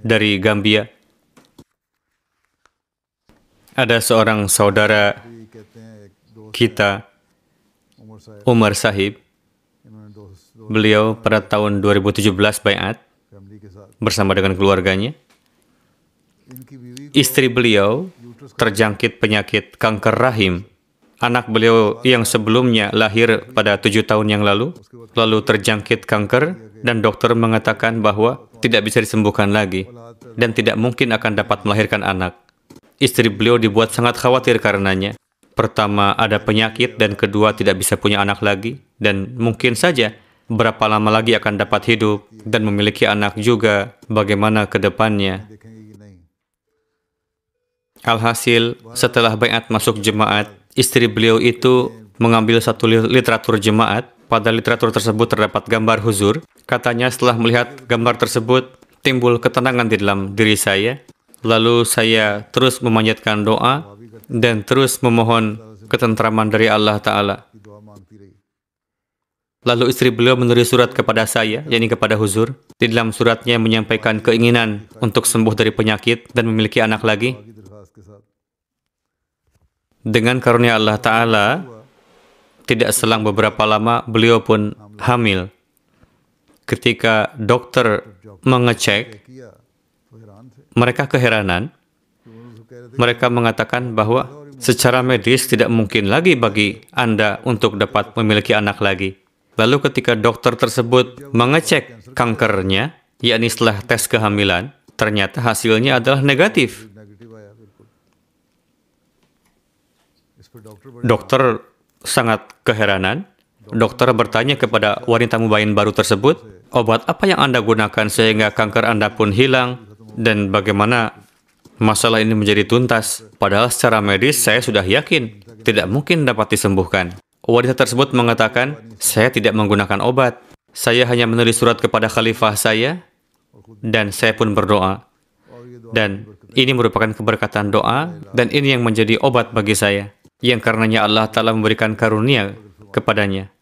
dari Gambia. Ada seorang saudara kita, Umar Sahib, beliau pada tahun 2017 bayat bersama dengan keluarganya. Istri beliau terjangkit penyakit kanker rahim. Anak beliau yang sebelumnya lahir pada tujuh tahun yang lalu, lalu terjangkit kanker, dan dokter mengatakan bahwa tidak bisa disembuhkan lagi dan tidak mungkin akan dapat melahirkan anak. Istri beliau dibuat sangat khawatir karenanya. Pertama, ada penyakit dan kedua tidak bisa punya anak lagi dan mungkin saja berapa lama lagi akan dapat hidup dan memiliki anak juga bagaimana ke depannya. Alhasil, setelah bayat masuk jemaat, istri beliau itu mengambil satu literatur jemaat pada literatur tersebut terdapat gambar huzur. Katanya setelah melihat gambar tersebut, timbul ketenangan di dalam diri saya. Lalu saya terus memanjatkan doa dan terus memohon ketentraman dari Allah Ta'ala. Lalu istri beliau menulis surat kepada saya, yakni kepada Huzur. Di dalam suratnya menyampaikan keinginan untuk sembuh dari penyakit dan memiliki anak lagi. Dengan karunia Allah Ta'ala, tidak selang beberapa lama beliau pun hamil. Ketika dokter mengecek, mereka keheranan. Mereka mengatakan bahwa secara medis tidak mungkin lagi bagi Anda untuk dapat memiliki anak lagi. Lalu ketika dokter tersebut mengecek kankernya, yakni setelah tes kehamilan, ternyata hasilnya adalah negatif. Dokter sangat keheranan. Dokter bertanya kepada wanita mubayin baru tersebut, obat apa yang Anda gunakan sehingga kanker Anda pun hilang dan bagaimana masalah ini menjadi tuntas. Padahal secara medis saya sudah yakin tidak mungkin dapat disembuhkan. Wanita tersebut mengatakan, saya tidak menggunakan obat. Saya hanya menulis surat kepada khalifah saya dan saya pun berdoa. Dan ini merupakan keberkatan doa dan ini yang menjadi obat bagi saya yang karenanya Allah telah memberikan karunia kepadanya.